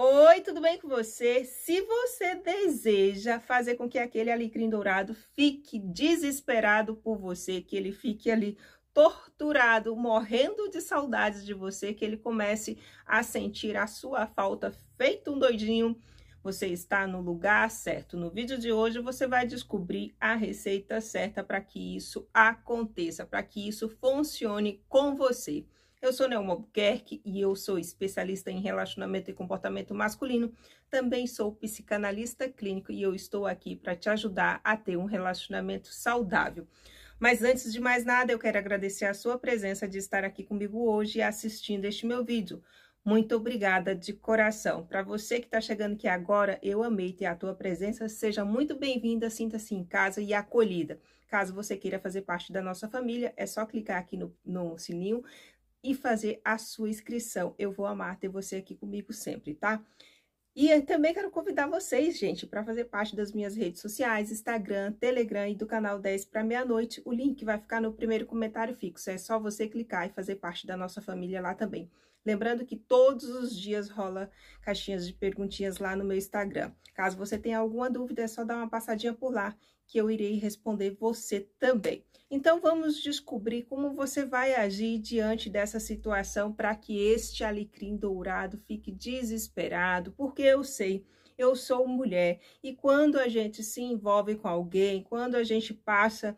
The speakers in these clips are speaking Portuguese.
Oi, tudo bem com você? Se você deseja fazer com que aquele alecrim dourado fique desesperado por você, que ele fique ali torturado, morrendo de saudades de você, que ele comece a sentir a sua falta feito um doidinho, você está no lugar certo. No vídeo de hoje você vai descobrir a receita certa para que isso aconteça, para que isso funcione com você. Eu sou Nelma Albuquerque e eu sou especialista em relacionamento e comportamento masculino. Também sou psicanalista clínico e eu estou aqui para te ajudar a ter um relacionamento saudável. Mas antes de mais nada, eu quero agradecer a sua presença de estar aqui comigo hoje e assistindo este meu vídeo. Muito obrigada de coração. Para você que está chegando aqui agora, eu amei ter a tua presença. Seja muito bem-vinda, sinta-se em casa e acolhida. Caso você queira fazer parte da nossa família, é só clicar aqui no, no sininho, e fazer a sua inscrição. Eu vou amar ter você aqui comigo sempre, tá? E também quero convidar vocês, gente, para fazer parte das minhas redes sociais, Instagram, Telegram e do canal 10 para meia-noite. O link vai ficar no primeiro comentário fixo. É só você clicar e fazer parte da nossa família lá também. Lembrando que todos os dias rola caixinhas de perguntinhas lá no meu Instagram. Caso você tenha alguma dúvida, é só dar uma passadinha por lá que eu irei responder você também. Então, vamos descobrir como você vai agir diante dessa situação para que este alecrim dourado fique desesperado, porque eu sei, eu sou mulher, e quando a gente se envolve com alguém, quando a gente passa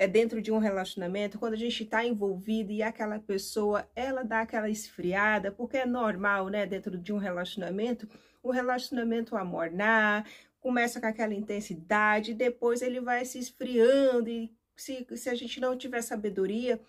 é dentro de um relacionamento, quando a gente está envolvido e aquela pessoa, ela dá aquela esfriada, porque é normal, né, dentro de um relacionamento, o relacionamento amornar, começa com aquela intensidade, depois ele vai se esfriando e se, se a gente não tiver sabedoria,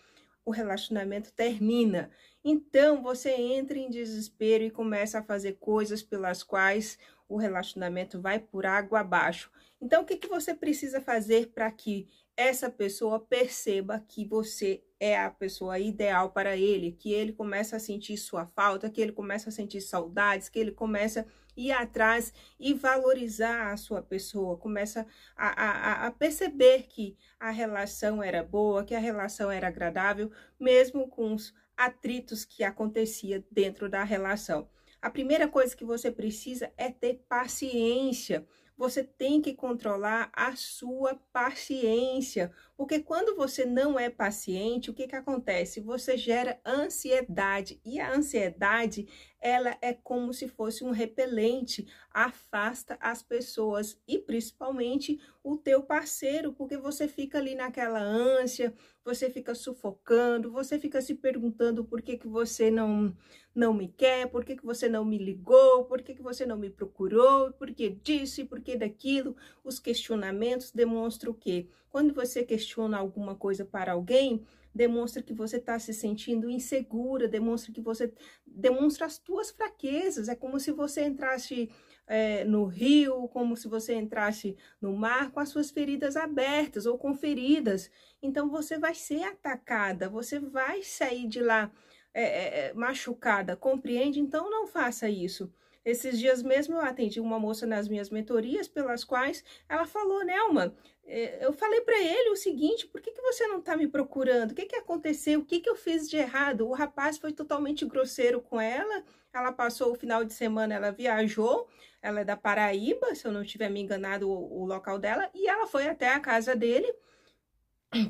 o relacionamento termina. Então você entra em desespero e começa a fazer coisas pelas quais o relacionamento vai por água abaixo. Então, o que, que você precisa fazer para que essa pessoa perceba que você é a pessoa ideal para ele, que ele começa a sentir sua falta, que ele começa a sentir saudades, que ele começa a ir atrás e valorizar a sua pessoa, começa a, a, a perceber que a relação era boa, que a relação era agradável, mesmo com os atritos que acontecia dentro da relação. A primeira coisa que você precisa é ter paciência você tem que controlar a sua paciência, porque quando você não é paciente, o que, que acontece? Você gera ansiedade, e a ansiedade, ela é como se fosse um repelente, afasta as pessoas e principalmente o teu parceiro, porque você fica ali naquela ânsia, você fica sufocando, você fica se perguntando por que, que você não, não me quer, por que, que você não me ligou, por que, que você não me procurou, por que disse, por que porquê daquilo, os questionamentos demonstram o quê? Quando você questiona alguma coisa para alguém, demonstra que você está se sentindo insegura, demonstra que você demonstra as tuas fraquezas. É como se você entrasse é, no rio, como se você entrasse no mar com as suas feridas abertas ou com feridas. Então você vai ser atacada, você vai sair de lá é, é, é machucada, compreende? Então não faça isso. Esses dias mesmo eu atendi uma moça nas minhas mentorias, pelas quais ela falou, Nelma, é, eu falei para ele o seguinte, por que, que você não está me procurando? O que, que aconteceu? O que, que eu fiz de errado? O rapaz foi totalmente grosseiro com ela, ela passou o final de semana, ela viajou, ela é da Paraíba, se eu não tiver me enganado o, o local dela, e ela foi até a casa dele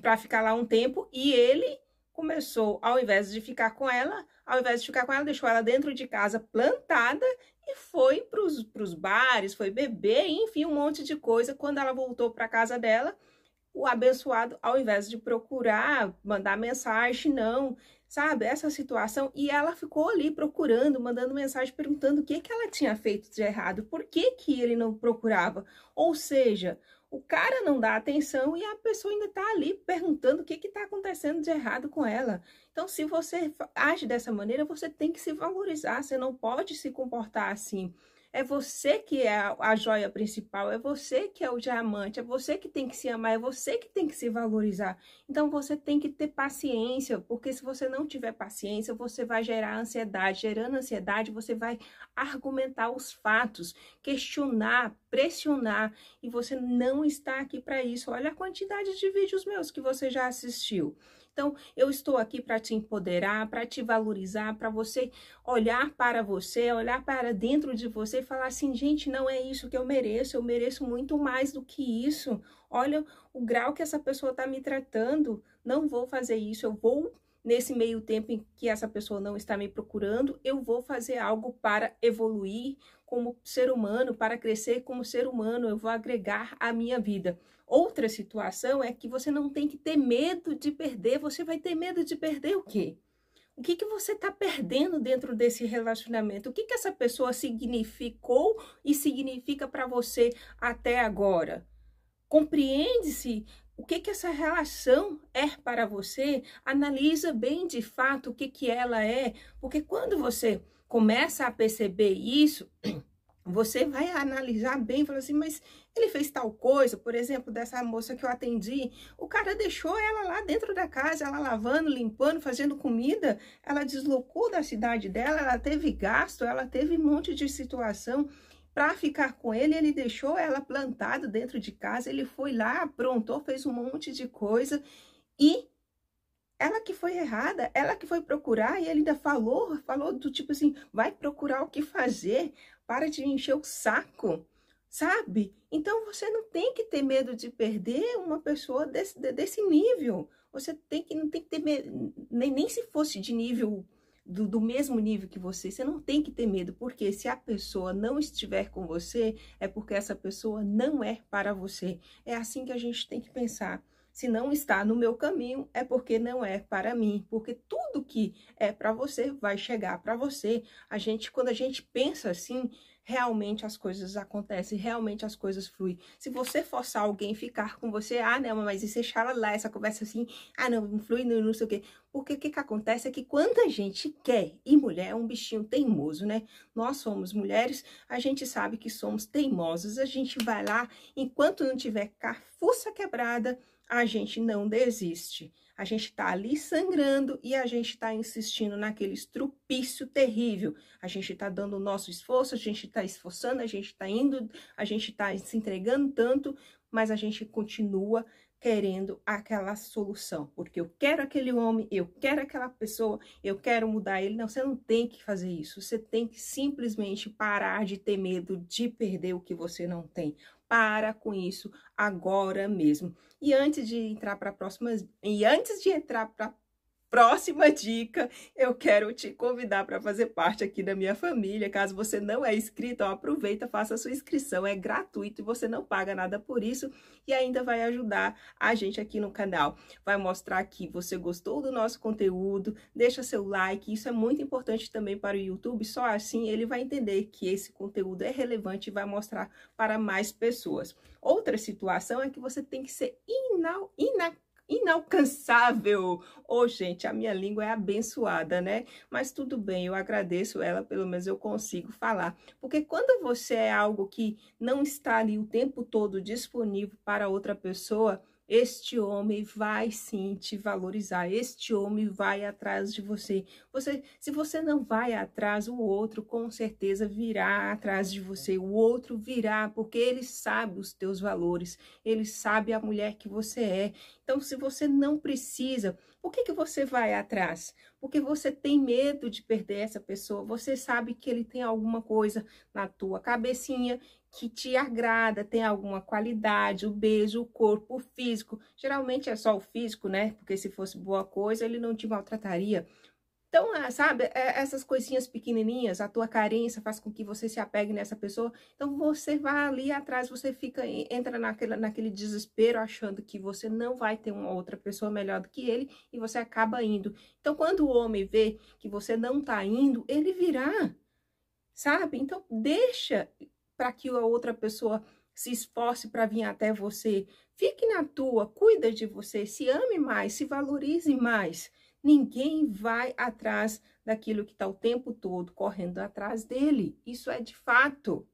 para ficar lá um tempo, e ele começou, ao invés de ficar com ela, ao invés de ficar com ela, deixou ela dentro de casa plantada e foi para os bares, foi beber, enfim, um monte de coisa. Quando ela voltou para casa dela, o abençoado, ao invés de procurar, mandar mensagem, não, sabe? Essa situação. E ela ficou ali procurando, mandando mensagem, perguntando o que, que ela tinha feito de errado, por que, que ele não procurava. Ou seja, o cara não dá atenção e a pessoa ainda está ali perguntando o que está acontecendo de errado com ela. Então, se você age dessa maneira, você tem que se valorizar, você não pode se comportar assim. É você que é a, joia principal, é você que é o diamante, é você que tem que se amar, é você que tem que se valorizar. Então você tem que ter paciência, porque se você não tiver paciência, você vai gerar ansiedade. Gerando ansiedade, você vai argumentar os fatos, questionar, pressionar, e você não está aqui para isso. Olha a quantidade de vídeos meus que você já assistiu. Então, eu estou aqui para te empoderar, para te valorizar, para você olhar para você, olhar para dentro de você e falar assim: gente, não é isso que eu mereço, eu mereço muito mais do que isso. Olha o grau que essa pessoa está me tratando, não vou fazer isso, eu vou nesse meio tempo em que essa pessoa não está me procurando, eu vou fazer algo para evoluir, como ser humano, para crescer como ser humano, eu vou agregar a minha vida. Outra situação é que você não tem que ter medo de perder. Você vai ter medo de perder o quê? O que, que você está perdendo dentro desse relacionamento? O que, que essa pessoa significou e significa para você até agora? Compreende-se o que, que essa relação é para você? Analisa bem de fato o que, que ela é, porque quando você começa a perceber isso, você vai analisar bem, falar assim, mas ele fez tal coisa, por exemplo, dessa moça que eu atendi, o cara deixou ela lá dentro da casa, ela lavando, limpando, fazendo comida, ela deslocou da cidade dela, ela teve gasto, ela teve um monte de situação para ficar com ele, ele deixou ela plantada dentro de casa, ele foi lá, aprontou, fez um monte de coisa e ela que foi errada, ela que foi procurar e ele ainda falou, falou do tipo assim, vai procurar o que fazer, para de encher o saco, sabe? Então você não tem que ter medo de perder uma pessoa desse, desse nível. Você tem que não tem que ter medo, nem, nem se fosse de nível do, do mesmo nível que você, você não tem que ter medo, porque se a pessoa não estiver com você, é porque essa pessoa não é para você. É assim que a gente tem que pensar. Se não está no meu caminho, é porque não é para mim, porque tudo que é para você vai chegar para você. A gente, quando a gente pensa assim, realmente as coisas acontecem, realmente as coisas fluem. Se você forçar alguém ficar com você, ah, não, mas isso é lá, essa conversa assim, ah, não, não flui, não, não sei o quê. Porque o que, que acontece é que quando a gente quer, e mulher é um bichinho teimoso, né? Nós somos mulheres, a gente sabe que somos teimosas, a gente vai lá, enquanto não tiver carfuça quebrada, a gente não desiste. A gente está ali sangrando e a gente está insistindo naquele estrupício terrível. A gente está dando o nosso esforço, a gente está esforçando, a gente está indo, a gente está se entregando tanto, mas a gente continua querendo aquela solução, porque eu quero aquele homem, eu quero aquela pessoa, eu quero mudar ele. Não, você não tem que fazer isso. Você tem que simplesmente parar de ter medo de perder o que você não tem. Para com isso agora mesmo. E antes de entrar para a próxima e antes de entrar para próxima dica, eu quero te convidar para fazer parte aqui da minha família. Caso você não é inscrito, ó, aproveita, faça a sua inscrição, é gratuito e você não paga nada por isso e ainda vai ajudar a gente aqui no canal. Vai mostrar que você gostou do nosso conteúdo, deixa seu like, isso é muito importante também para o YouTube, só assim ele vai entender que esse conteúdo é relevante e vai mostrar para mais pessoas. Outra situação é que você tem que ser inacreditável inalcançável. Ô, oh, gente, a minha língua é abençoada, né? Mas tudo bem, eu agradeço ela, pelo menos eu consigo falar. Porque quando você é algo que não está ali o tempo todo disponível para outra pessoa, este homem vai sim te valorizar, este homem vai atrás de você. você. Se você não vai atrás, o outro com certeza virá atrás de você, o outro virá, porque ele sabe os teus valores, ele sabe a mulher que você é. Então, se você não precisa, por que, que você vai atrás? Porque você tem medo de perder essa pessoa, você sabe que ele tem alguma coisa na tua cabecinha que te agrada, tem alguma qualidade, o beijo, o corpo, o físico. Geralmente é só o físico, né? Porque se fosse boa coisa, ele não te maltrataria. Então, é, sabe, é, essas coisinhas pequenininhas, a tua carência faz com que você se apegue nessa pessoa. Então, você vai ali atrás, você fica, entra naquele, naquele desespero, achando que você não vai ter uma outra pessoa melhor do que ele, e você acaba indo. Então, quando o homem vê que você não tá indo, ele virá, sabe? Então, deixa para que a outra pessoa se esforce para vir até você. Fique na tua, cuida de você, se ame mais, se valorize mais. Ninguém vai atrás daquilo que está o tempo todo correndo atrás dele. Isso é de fato.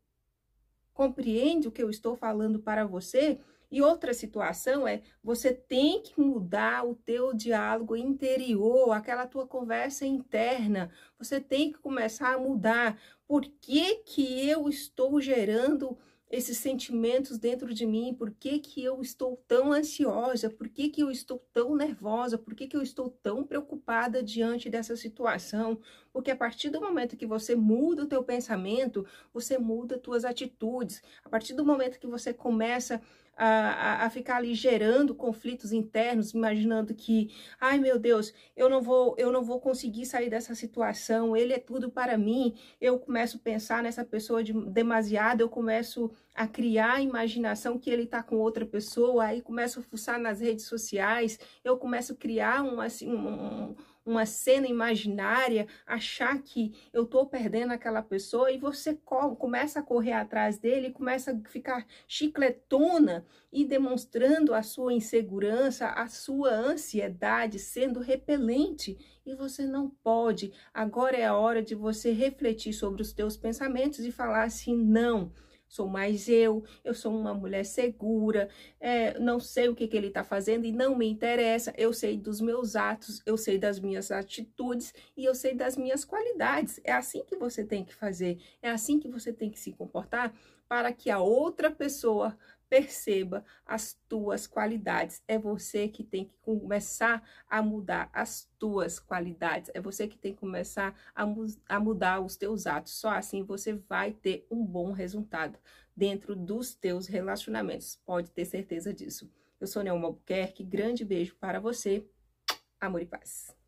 Compreende o que eu estou falando para você? E outra situação é você tem que mudar o teu diálogo interior, aquela tua conversa interna. Você tem que começar a mudar. Por que que eu estou gerando esses sentimentos dentro de mim? Por que que eu estou tão ansiosa? Por que que eu estou tão nervosa? Por que que eu estou tão preocupada diante dessa situação? Porque a partir do momento que você muda o teu pensamento, você muda tuas atitudes. A partir do momento que você começa a, a, ficar ali gerando conflitos internos, imaginando que, ai meu Deus, eu não vou, eu não vou conseguir sair dessa situação, ele é tudo para mim. Eu começo a pensar nessa pessoa de, demasiado, eu começo a criar a imaginação que ele está com outra pessoa, aí começo a fuçar nas redes sociais, eu começo a criar um assim um, uma cena imaginária, achar que eu estou perdendo aquela pessoa e você começa a correr atrás dele, começa a ficar chicletona e demonstrando a sua insegurança, a sua ansiedade, sendo repelente e você não pode. Agora é a hora de você refletir sobre os teus pensamentos e falar assim: não sou mais eu, eu sou uma mulher segura, é, não sei o que, que ele está fazendo e não me interessa, eu sei dos meus atos, eu sei das minhas atitudes e eu sei das minhas qualidades. É assim que você tem que fazer, é assim que você tem que se comportar para que a outra pessoa perceba as tuas qualidades. É você que tem que começar a mudar as tuas qualidades. É você que tem que começar a, mu a mudar os teus atos. Só assim você vai ter um bom resultado dentro dos teus relacionamentos. Pode ter certeza disso. Eu sou Neuma Albuquerque. Grande beijo para você. Amor e paz.